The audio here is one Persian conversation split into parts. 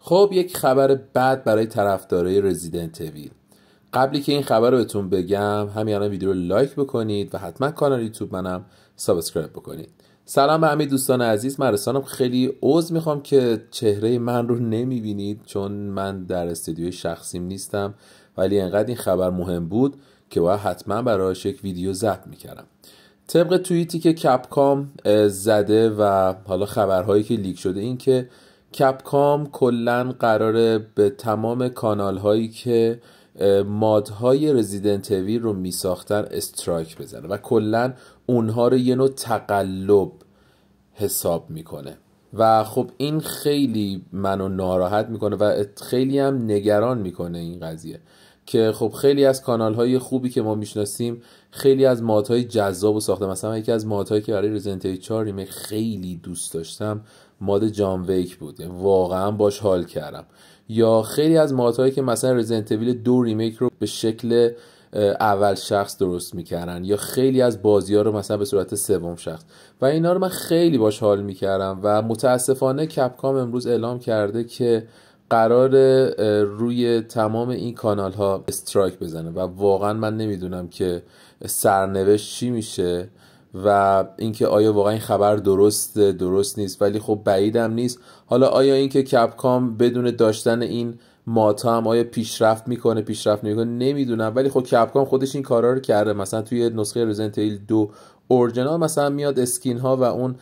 خب یک خبر بد برای طرفدارای رزیدنت ویل قبلی که این خبر رو بهتون بگم همین الان ویدیو رو لایک بکنید و حتما کانال یوتیوب منم سابسکرایب بکنید سلام به همه دوستان عزیز من خیلی عوض میخوام که چهره من رو نمیبینید چون من در استودیوی شخصیم نیستم ولی انقدر این خبر مهم بود که باید حتما براش یک ویدیو زد میکردم طبق توییتی که کپکام زده و حالا خبرهایی که لیک شده این که کپکام کلا قراره به تمام کانال هایی که مادهای رزیدنت اویل رو می ساختن استرایک بزنه و کلا اونها رو یه نوع تقلب حساب میکنه و خب این خیلی منو ناراحت میکنه و خیلی هم نگران میکنه این قضیه که خب خیلی از کانال های خوبی که ما میشناسیم خیلی از مات های جذاب و ساخته مثلا یکی از مات هایی که برای رزنت 4 ریمیک خیلی دوست داشتم ماد جان ویک بود یعنی واقعا باش حال کردم یا خیلی از مات هایی که مثلا ریزنتویل دو ریمیک رو به شکل اول شخص درست میکردن یا خیلی از بازی ها رو مثلا به صورت سوم شخص و اینا رو من خیلی باش حال میکردم و متاسفانه کپکام امروز اعلام کرده که قرار روی تمام این کانال ها استرایک بزنه و واقعا من نمیدونم که سرنوشت چی میشه و اینکه آیا واقعا این خبر درست درست نیست ولی خب بعیدم نیست حالا آیا اینکه کپکام بدون داشتن این ماتا هم آیا پیشرفت میکنه پیشرفت نمیکنه نمیدونم ولی خب کپکام خودش این کارا رو کرده مثلا توی نسخه رزنت دو اورجینال مثلا میاد اسکین ها و اون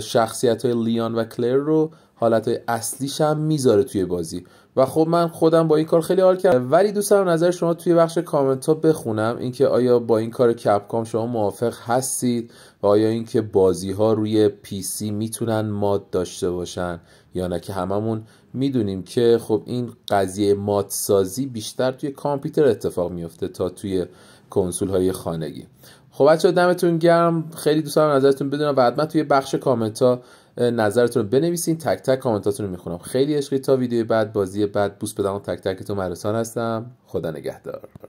شخصیت های لیان و کلر رو حالت اصلیش هم میذاره توی بازی و خب من خودم با این کار خیلی حال کردم ولی دوست دارم نظر شما توی بخش کامنت ها بخونم اینکه آیا با این کار کپکام شما موافق هستید و آیا اینکه بازی ها روی پی سی میتونن ماد داشته باشن یا نه که هممون میدونیم که خب این قضیه ماد سازی بیشتر توی کامپیوتر اتفاق میفته تا توی کنسول های خانگی خب بچه دمتون گرم خیلی دوست دارم نظرتون بدونم و حتما توی بخش کامنت ها نظرتون رو بنویسین تک تک کامنتاتون رو میخونم خیلی عشقی تا ویدیو بعد بازی بعد بوس بدم تک تک تو مرسان هستم خدا نگهدار